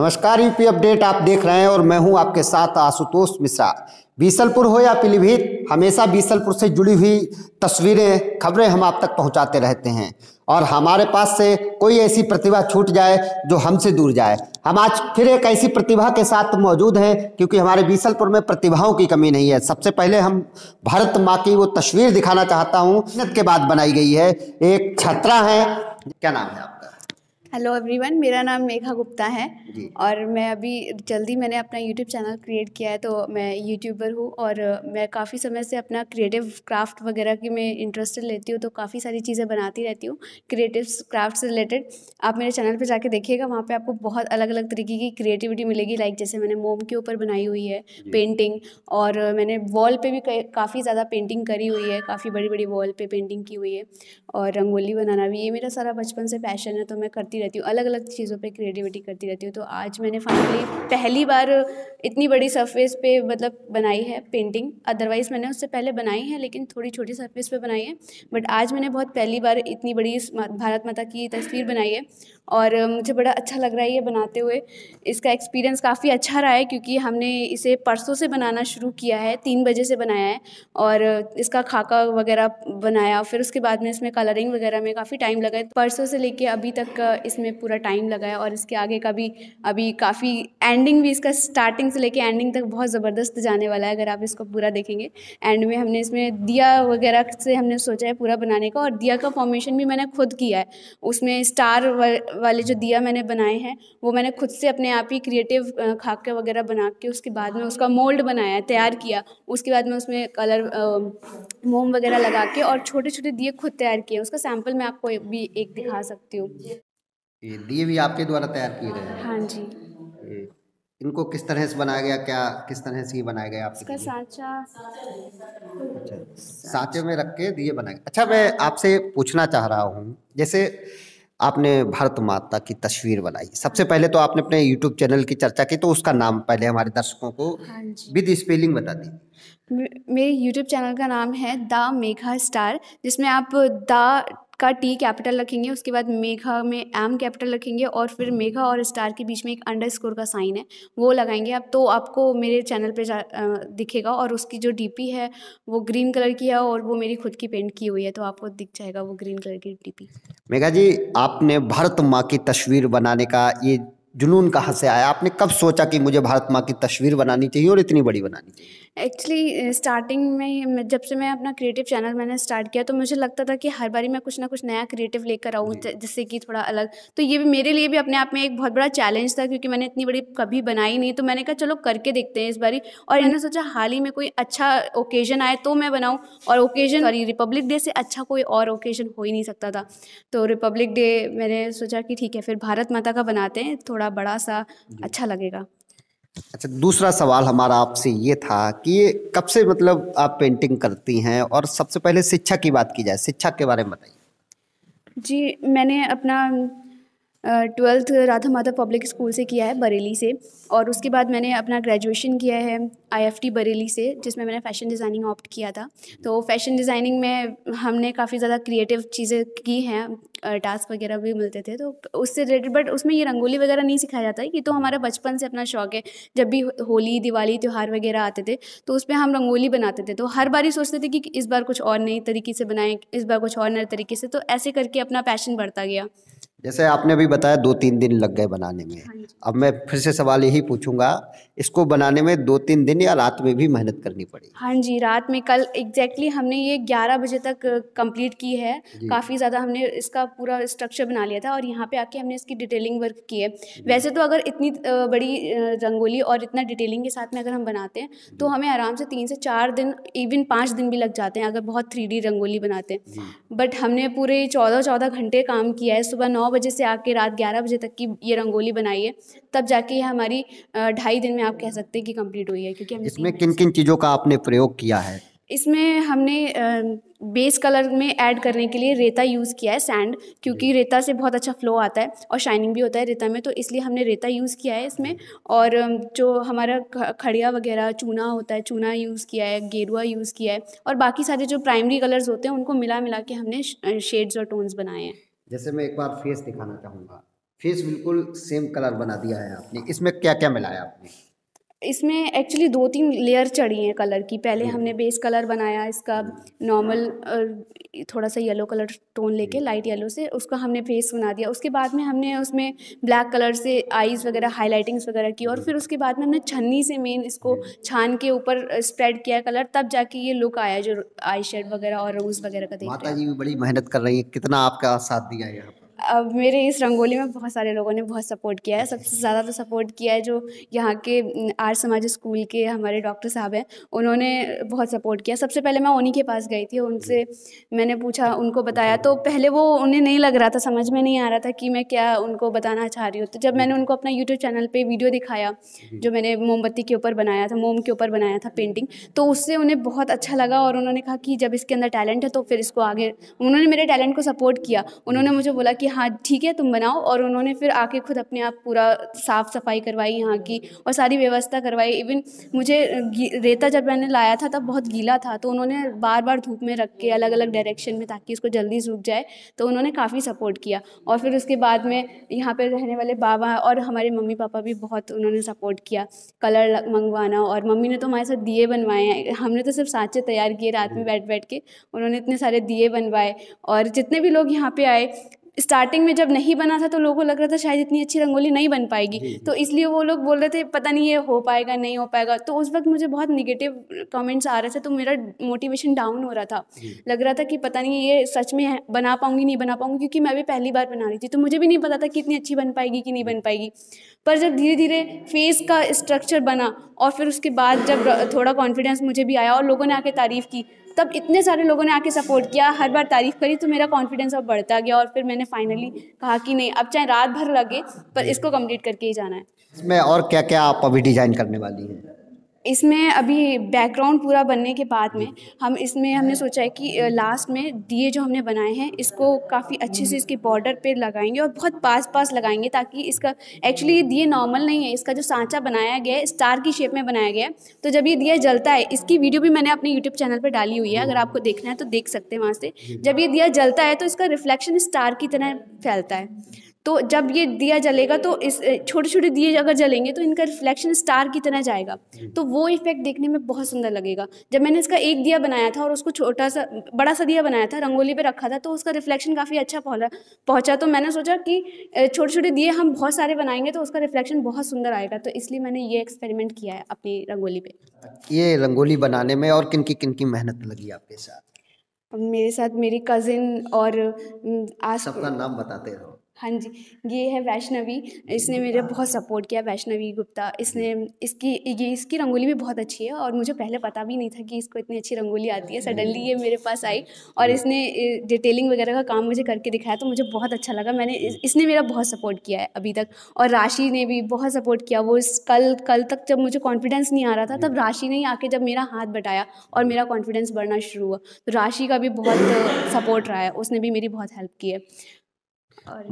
नमस्कार UP update आप देख रहे हैं और मैं हूं आपके साथ आशुतोष मिश्रा बीसलपुर हो या पीलीभीत हमेशा बीसलपुर से जुड़ी हुई तस्वीरें खबरें हम आप तक पहुंचाते रहते हैं और हमारे पास से कोई ऐसी प्रतिभा छूट जाए जो हमसे दूर जाए हम आज फिर एक ऐसी प्रतिभा के साथ मौजूद हैं क्योंकि हमारे बीसलपुर में प्रतिभाओं की कमी नहीं है सबसे पहले हम भारत माँ की वो तस्वीर दिखाना चाहता हूँ मेहनत के बाद बनाई गई है एक छात्रा है क्या नाम है आपका हेलो एवरीवन मेरा नाम मेघा गुप्ता है और मैं अभी जल्दी मैंने अपना यूट्यूब चैनल क्रिएट किया है तो मैं यूट्यूबर हूँ और मैं काफ़ी समय से अपना क्रिएटिव क्राफ्ट वगैरह की मैं इंटरेस्टेड लेती हूँ तो काफ़ी सारी चीज़ें बनाती रहती हूँ क्रिएटिव क्राफ्ट से रिलेटेड आप मेरे चैनल पर जाके देखिएगा वहाँ पर आपको बहुत अलग अलग तरीके की क्रिएटिविटी मिलेगी लाइक जैसे मैंने मोम के ऊपर बनाई हुई है पेंटिंग और मैंने वॉल पर भी काफ़ी ज़्यादा पेंटिंग करी हुई है काफ़ी बड़ी बड़ी वॉल पर पेंटिंग की हुई है और रंगोली बनाना भी ये मेरा सारा बचपन से पैशन है तो मैं करती करती रहती हूँ अलग अलग चीज़ों पे क्रिएटिविटी करती रहती हूँ तो आज मैंने फाइनली पहली बार इतनी बड़ी सरफेस पे मतलब बनाई है पेंटिंग अदरवाइज़ मैंने उससे पहले बनाई है लेकिन थोड़ी छोटी सरफेस पे बनाई है बट आज मैंने बहुत पहली बार इतनी बड़ी भारत माता की तस्वीर बनाई है और मुझे बड़ा अच्छा लग रहा है ये बनाते हुए इसका एक्सपीरियंस काफ़ी अच्छा रहा है क्योंकि हमने इसे परसों से बनाना शुरू किया है तीन बजे से बनाया है और इसका खाका वगैरह बनाया फिर उसके बाद में इसमें कलरिंग वगैरह में काफ़ी टाइम लगा है परसों से लेके अभी तक इसमें पूरा टाइम लगाया और इसके आगे का भी अभी काफ़ी एंडिंग भी इसका स्टार्टिंग से लेके एंडिंग तक बहुत ज़बरदस्त जाने वाला है अगर आप इसको पूरा देखेंगे एंड में हमने इसमें दिया वगैरह से हमने सोचा है पूरा बनाने का और दिया का फॉर्मेशन भी मैंने खुद किया है उसमें स्टार वाले जो दिया मैंने बनाए हैं वो मैंने खुद से अपने आप ही क्रिएटिव खाके वगैरह बना के उसके बाद में उसका मोल्ड बनाया तैयार किया उसके बाद में उसमें कलर मोम वगैरह लगा के और छोटे छोटे दिए खुद तैयार किए उसका सैम्पल मैं आपको भी एक दिखा सकती हूँ ये दिए भी आपके द्वारा तैयार किए गए हैं हाँ जी इनको किस तरह से बनाया गया क्या किस तरह से ये बनाया गया आपके अच्छा सांचे में रख के दिए बनाए अच्छा मैं आपसे पूछना चाह रहा हूँ जैसे आपने भारत माता की तस्वीर बनाई सबसे पहले तो आपने अपने YouTube चैनल की चर्चा की तो उसका नाम पहले हमारे दर्शकों को हाँ विद स्पेलिंग बता दी मेरे YouTube चैनल का नाम है द मेघा स्टार जिसमें आप द का टी कैपिटल रखेंगे उसके बाद मेघा में एम कैपिटल रखेंगे और फिर मेघा और स्टार के बीच में एक अंडर स्कोर का साइन है वो लगाएंगे आप तो आपको मेरे चैनल पे जा दिखेगा और उसकी जो डीपी है वो ग्रीन कलर की है और वो मेरी खुद की पेंट की हुई है तो आपको दिख जाएगा वो ग्रीन कलर की डीपी मेघा जी आपने भारत माँ की तस्वीर बनाने का ये जुनून कहाँ से आया आपने कब सोचा कि मुझे भारत माँ की तस्वीर बनानी चाहिए और इतनी बड़ी बनानी चाहिए एक्चुअली स्टार्टिंग uh, में जब से मैं अपना क्रिएटिव चैनल मैंने स्टार्ट किया तो मुझे लगता था कि हर बारी मैं कुछ ना कुछ नया क्रिएटिव लेकर आऊँ जिससे कि थोड़ा अलग तो ये भी मेरे लिए भी अपने आप में एक बहुत बड़ा चैलेंज था क्योंकि मैंने इतनी बड़ी कभी बनाई नहीं तो मैंने कहा चलो करके देखते हैं इस बारी और मैंने सोचा हाल ही में कोई अच्छा ओकेजन आए तो मैं बनाऊँ और ओकेजन सॉरी रिपब्लिक डे से अच्छा कोई और ओकेजन हो ही नहीं सकता था तो रिपब्लिक डे मैंने सोचा कि ठीक है फिर भारत माता का बनाते हैं थोड़ा बड़ा सा अच्छा लगेगा अच्छा दूसरा सवाल हमारा आपसे ये था कि ये कब से मतलब आप पेंटिंग करती हैं और सबसे पहले शिक्षा की बात की जाए शिक्षा के बारे में बताइए जी मैंने अपना ट्वेल्थ राधा माता पब्लिक स्कूल से किया है बरेली से और उसके बाद मैंने अपना ग्रेजुएशन किया है आईएफटी बरेली से जिसमें मैंने फ़ैशन डिज़ाइनिंग ऑप्ट किया था तो फैशन डिज़ाइनिंग में हमने काफ़ी ज़्यादा क्रिएटिव चीज़ें की हैं टास्क वगैरह भी मिलते थे तो उससे रिलेटेड बट उसमें ये रंगोली वगैरह नहीं सिखाया जाता है ये तो हमारा बचपन से अपना शौक है जब भी होली दिवाली त्यौहार वगैरह आते थे तो उस पर हम रंगोली बनाते थे तो हर बार ही सोचते थे कि इस बार कुछ और नई तरीके से बनाएं इस बार कुछ और नए तरीके से तो ऐसे करके अपना पैशन बढ़ता गया जैसे आपने अभी बताया दो तीन दिन लग गए बनाने में हाँ अब मैं फिर से सवाल यही पूछूंगा इसको बनाने में दो तीन दिन या रात में भी मेहनत करनी पड़ी हाँ जी रात में कल एग्जैक्टली हमने ये 11 बजे तक कंप्लीट की है काफ़ी ज़्यादा हमने इसका पूरा स्ट्रक्चर बना लिया था और यहाँ पे आके हमने इसकी डिटेलिंग वर्क की है वैसे तो अगर इतनी बड़ी रंगोली और इतना डिटेलिंग के साथ में अगर हम बनाते हैं तो हमें आराम से तीन से चार दिन इवन पाँच दिन भी लग जाते हैं अगर बहुत थ्री रंगोली बनाते हैं बट हमने पूरे चौदह चौदह घंटे काम किया है सुबह नौ नौ बजे से आके रात ग्यारह बजे तक की ये रंगोली बनाई है तब जाके ये हमारी ढाई दिन में आप कह सकते हैं कि कंप्लीट हुई है क्योंकि इसमें किन किन चीज़ों का आपने प्रयोग किया है इसमें हमने बेस कलर में ऐड करने के लिए रेता यूज़ किया है सैंड क्योंकि रेता से बहुत अच्छा फ्लो आता है और शाइनिंग भी होता है रेता में तो इसलिए हमने रेता यूज़ किया है इसमें और जो हमारा खड़िया वगैरह चूना होता है चूना यूज़ किया है गेरुआ यूज़ किया है और बाकी सारे जो प्राइमरी कलर्स होते हैं उनको मिला मिला के हमने शेड्स और टोन्स बनाए हैं जैसे मैं एक बार फेस दिखाना चाहूँगा फेस बिल्कुल सेम कलर बना दिया है आपने इसमें क्या क्या मिलाया आपने इसमें एक्चुअली दो तीन लेयर चढ़ी हैं कलर की पहले हम्म। हमने बेस कलर बनाया इसका नॉर्मल थोड़ा सा येलो कलर टोन लेके लाइट हम्म। येलो से उसका हमने फेस बना दिया उसके बाद में हमने उसमें ब्लैक कलर से आईज़ वगैरह हाइलाइटिंग्स वगैरह की और हम्म। फिर उसके बाद में हमने छन्नी से मेन इसको छान के ऊपर स्प्रेड किया कलर तब जाके ये लुक आया जो आई शेड वगैरह और रोज़ वगैरह का देखा जी भी बड़ी मेहनत कर रही है कितना आपका साथ दिया यहाँ अब मेरे इस रंगोली में बहुत सारे लोगों ने बहुत सपोर्ट किया है सबसे ज़्यादा तो सपोर्ट किया है जो यहाँ के आर समाज स्कूल के हमारे डॉक्टर साहब हैं उन्होंने बहुत सपोर्ट किया सबसे पहले मैं उन्हीं के पास गई थी उनसे मैंने पूछा उनको बताया तो पहले वो उन्हें नहीं लग रहा था समझ में नहीं आ रहा था कि मैं क्या उनको बताना चाह रही हूँ तो जब मैंने उनको अपना यूट्यूब चैनल पर वीडियो दिखाया जो मैंने मोमबत्ती के ऊपर बनाया था मोम के ऊपर बनाया था पेंटिंग तो उससे उन्हें बहुत अच्छा लगा और उन्होंने कहा कि जब इसके अंदर टैलेंट है तो फिर इसको आगे उन्होंने मेरे टैलेंट को सपोर्ट किया उन्होंने मुझे बोला कि हाँ हाँ ठीक है तुम बनाओ और उन्होंने फिर आके खुद अपने आप पूरा साफ़ सफाई करवाई यहाँ की और सारी व्यवस्था करवाई इवन मुझे रेता जब मैंने लाया था तब बहुत गीला था तो उन्होंने बार बार धूप में रख के अलग अलग डायरेक्शन में ताकि उसको जल्दी सूख जाए तो उन्होंने काफ़ी सपोर्ट किया और फिर उसके बाद में यहाँ पर रहने वाले बाबा और हमारे मम्मी पापा भी बहुत उन्होंने सपोर्ट किया कलर मंगवाना और मम्मी ने तो हमारे साथ दिए बनवाए हैं हमने तो सिर्फ सांचे तैयार किए रात में बैठ बैठ के उन्होंने इतने सारे दिए बनवाए और जितने भी लोग यहाँ पे आए स्टार्टिंग में जब नहीं बना था तो लोगों को लग रहा था शायद इतनी अच्छी रंगोली नहीं बन पाएगी तो इसलिए वो लोग बोल रहे थे पता नहीं ये हो पाएगा नहीं हो पाएगा तो उस वक्त मुझे बहुत निगेटिव कमेंट्स आ रहे थे तो मेरा मोटिवेशन डाउन हो रहा था लग रहा था कि पता नहीं ये सच में बना पाऊँगी नहीं बना पाऊँगी क्योंकि मैं भी पहली बार बना रही थी तो मुझे भी नहीं पता था कि इतनी अच्छी बन पाएगी कि नहीं बन पाएगी पर जब धीरे धीरे फेस का स्ट्रक्चर बना और फिर उसके बाद जब थोड़ा कॉन्फिडेंस मुझे भी आया और लोगों ने आके तारीफ़ की तब इतने सारे लोगों ने आके सपोर्ट किया हर बार तारीफ़ करी तो मेरा कॉन्फिडेंस अब बढ़ता गया और फिर मैंने फाइनली कहा कि नहीं अब चाहे रात भर लगे पर इसको कम्प्लीट करके ही जाना है इसमें और क्या क्या आप अभी डिज़ाइन करने वाली हैं इसमें अभी बैकग्राउंड पूरा बनने के बाद में हम इसमें हमने हाँ। सोचा है कि लास्ट में दिए जो हमने बनाए हैं इसको काफ़ी अच्छे से हम्म। इसके बॉर्डर पे लगाएंगे और बहुत पास पास लगाएंगे ताकि इसका एक्चुअली ये दिए नॉर्मल नहीं है इसका जो सांचा बनाया गया है स्टार की शेप में बनाया गया है तो जब ये दिया जलता है इसकी वीडियो भी मैंने अपने यूट्यूब चैनल पर डाली हुई है अगर आपको देखना है तो देख सकते हैं वहाँ से जब ये दिया जलता है तो इसका रिफ्लेक्शन स्टार की तरह फैलता है तो जब ये दिया जलेगा तो इस छोटे छोटे दिए अगर जलेंगे तो इनका रिफ्लेक्शन स्टार की तरह जाएगा तो वो इफेक्ट देखने में बहुत सुंदर लगेगा जब मैंने इसका एक दिया बनाया था और उसको छोटा सा बड़ा सा दिया बनाया था रंगोली पे रखा था तो उसका रिफ्लेक्शन काफ़ी अच्छा पहुंचा तो मैंने सोचा कि छोटे छोटे दिए हम बहुत सारे बनाएंगे तो उसका रिफ्लेक्शन बहुत सुंदर आएगा तो इसलिए मैंने ये एक्सपेरिमेंट किया है अपनी रंगोली पे ये रंगोली बनाने में और किन की किन की मेहनत लगी आपके साथ मेरे साथ मेरी कज़िन और आज सबका नाम बताते रहो हाँ जी ये है वैष्णवी इसने मेरा बहुत सपोर्ट किया वैष्णवी गुप्ता इसने इसकी ये इसकी रंगोली भी बहुत अच्छी है और मुझे पहले पता भी नहीं था कि इसको इतनी अच्छी रंगोली आती है सडनली ये मेरे पास आई और इसने डिटेलिंग वगैरह का काम मुझे करके दिखाया तो मुझे बहुत अच्छा लगा मैंने इसने मेरा बहुत सपोर्ट किया है अभी तक और राशि ने भी बहुत सपोर्ट किया वो कल कल तक जब मुझे कॉन्फिडेंस नहीं आ रहा था तब राशि ने आके जब मेरा हाथ बटाया और मेरा कॉन्फिडेंस बढ़ना शुरू हुआ तो राशि का भी बहुत सपोर्ट रहा है उसने भी मेरी बहुत हेल्प की है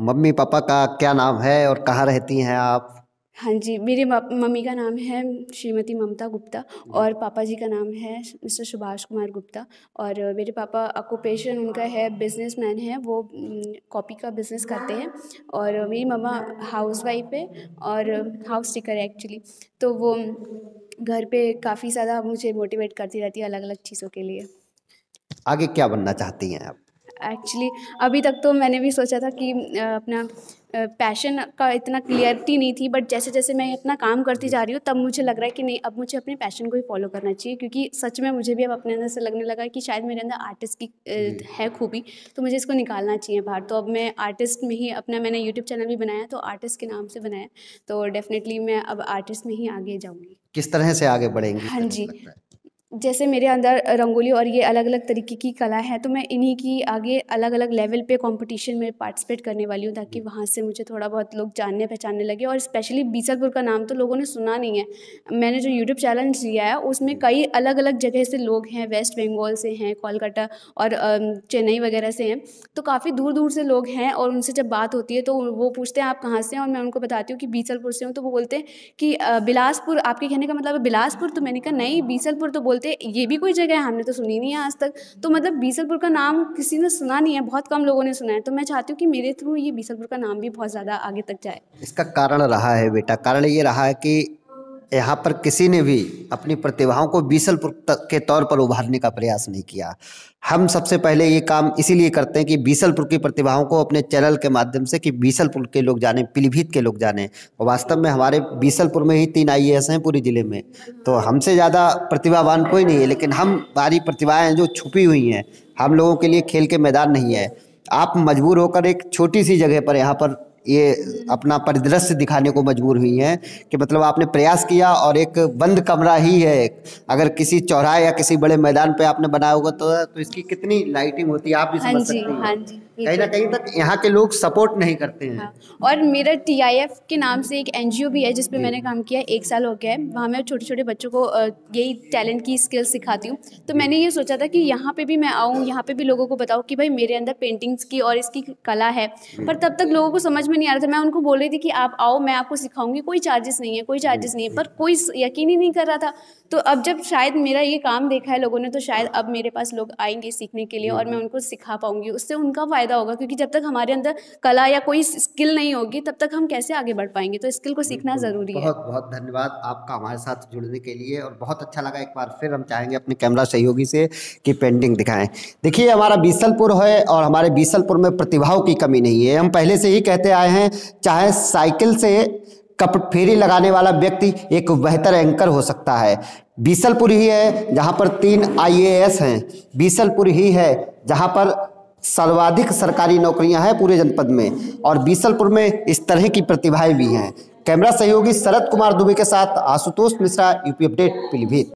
मम्मी पापा का क्या नाम है और कहाँ रहती हैं आप हाँ जी मेरे मम्मी का नाम है श्रीमती ममता गुप्ता और पापा जी का नाम है मिस्टर सुभाष कुमार गुप्ता और मेरे पापा ऑक्यूपेशन उनका है बिजनेसमैन है वो कॉपी का बिजनेस करते हैं और मेरी मम्मा हाउस वाइफ है और हाउस टिकर है एक्चुअली तो वो घर पे काफ़ी ज़्यादा मुझे मोटिवेट करती रहती है अलग अलग चीज़ों के लिए आगे क्या बनना चाहती हैं आप एक्चुअली अभी तक तो मैंने भी सोचा था कि अपना पैशन का इतना क्लियरिटी नहीं थी बट जैसे जैसे मैं अपना काम करती जा रही हूँ तब मुझे लग रहा है कि नहीं अब मुझे अपने पैशन को ही फॉलो करना चाहिए क्योंकि सच में मुझे भी अब अपने अंदर से लगने लगा कि शायद मेरे अंदर आर्टिस्ट की है खूबी तो मुझे इसको निकालना चाहिए बाहर तो अब मैं आर्टिस्ट में ही अपना मैंने यूट्यूब चैनल भी बनाया तो आर्टिस्ट के नाम से बनाया तो डेफिनेटली मैं अब आर्टिस्ट में ही आगे जाऊँगी किस तरह से आगे बढ़ेंगे हाँ जी जैसे मेरे अंदर रंगोली और ये अलग अलग तरीके की कला है तो मैं इन्हीं की आगे अलग अलग लेवल पे कंपटीशन में पार्टिसिपेट करने वाली हूँ ताकि वहाँ से मुझे थोड़ा बहुत लोग जानने पहचानने लगे और स्पेशली बीसलपुर का नाम तो लोगों ने सुना नहीं है मैंने जो यूट्यूब चैलेंज लिया है उसमें कई अलग अलग जगह से लोग हैं वेस्ट बंगाल से हैं कोलकाता और चेन्नई वगैरह से हैं तो काफ़ी दूर दूर से लोग हैं और उनसे जब बात होती है तो वो पूछते हैं आप कहाँ से हैं और मैं उनको बताती हूँ कि बीसलपुर से हूँ तो वो बोलते हैं कि बिलासपुर आपके कहने का मतलब बिलासपुर तो मैंने कहा नहीं बीसलपुर तो बोल बोलते ये भी कोई जगह है हमने तो सुनी नहीं है आज तक तो मतलब बीसलपुर का नाम किसी ने सुना नहीं है बहुत कम लोगों ने सुना है तो मैं चाहती हूँ कि मेरे थ्रू ये बीसलपुर का नाम भी बहुत ज़्यादा आगे तक जाए इसका कारण रहा है बेटा कारण ये रहा है कि यहाँ पर किसी ने भी अपनी प्रतिभाओं को बीसल के तौर पर उभारने का प्रयास नहीं किया हम सबसे पहले ये काम इसीलिए करते हैं कि बीसलपुर की प्रतिभाओं को अपने चैनल के माध्यम से कि बीसलपुर के लोग जाने पीलीभीत के लोग जाने और वास्तव में हमारे बीसलपुर में ही तीन आई हैं पूरे ज़िले में तो हमसे ज़्यादा प्रतिभावान कोई नहीं है लेकिन हम सारी प्रतिभाएँ जो छुपी हुई हैं हम लोगों के लिए खेल के मैदान नहीं है आप मजबूर होकर एक छोटी सी जगह पर यहाँ पर ये अपना परिदृश्य दिखाने को मजबूर हुई हैं कि मतलब आपने प्रयास किया और एक बंद कमरा ही है अगर किसी चौराहे या किसी बड़े मैदान पे आपने बनाया होगा तो, तो इसकी कितनी लाइटिंग होती है आप भी समझ हाँ सकते हैं हाँ जी कहीं ना कहीं तक यहाँ के लोग सपोर्ट नहीं करते हैं हाँ। और मेरा टीआईएफ के नाम से एक एनजीओ भी है जिस पे मैंने काम किया एक साल हो गया है वहाँ मैं छोटे छोटे बच्चों को यही टैलेंट की स्किल सिखाती हूँ तो मैंने ये सोचा था कि यहाँ पे भी मैं आऊँ यहाँ पे भी लोगों को बताऊँ कि भाई मेरे अंदर पेंटिंग्स की और इसकी कला है पर तब तक लोगों को समझ में नहीं आ रहा था मैं उनको बोल रही थी कि आप आओ मैं आपको सिखाऊंगी कोई चार्जेस नहीं है कोई चार्जेस नहीं है पर कोई यकीन ही नहीं कर रहा था तो अब जब शायद मेरा ये काम देखा है लोगों ने तो शायद अब मेरे पास लोग आएंगे सीखने के लिए और मैं उनको सिखा पाऊंगी उससे उनका फायदा फ़ायदा होगा क्योंकि जब तक हमारे अंदर कला या कोई स्किल नहीं होगी तब तक हम कैसे आगे बढ़ पाएंगे तो स्किल को सीखना ज़रूरी है बहुत बहुत धन्यवाद आपका हमारे साथ जुड़ने के लिए और बहुत अच्छा लगा एक बार फिर हम चाहेंगे अपने कैमरा सहयोगी से कि पेंटिंग दिखाएं देखिए हमारा बीसलपुर है और हमारे बीसलपुर में प्रतिभाओं की कमी नहीं है हम पहले से ही कहते आए हैं चाहे साइकिल से कप फेरी लगाने वाला व्यक्ति एक बेहतर एंकर हो सकता है बीसलपुर ही है जहाँ पर तीन आईएएस हैं बीसलपुर ही है जहाँ पर सर्वाधिक सरकारी नौकरियां हैं पूरे जनपद में और बीसलपुर में इस तरह की प्रतिभाएं भी हैं कैमरा सहयोगी शरद कुमार दुबे के साथ आशुतोष मिश्रा यूपी अपडेट पीलीभीत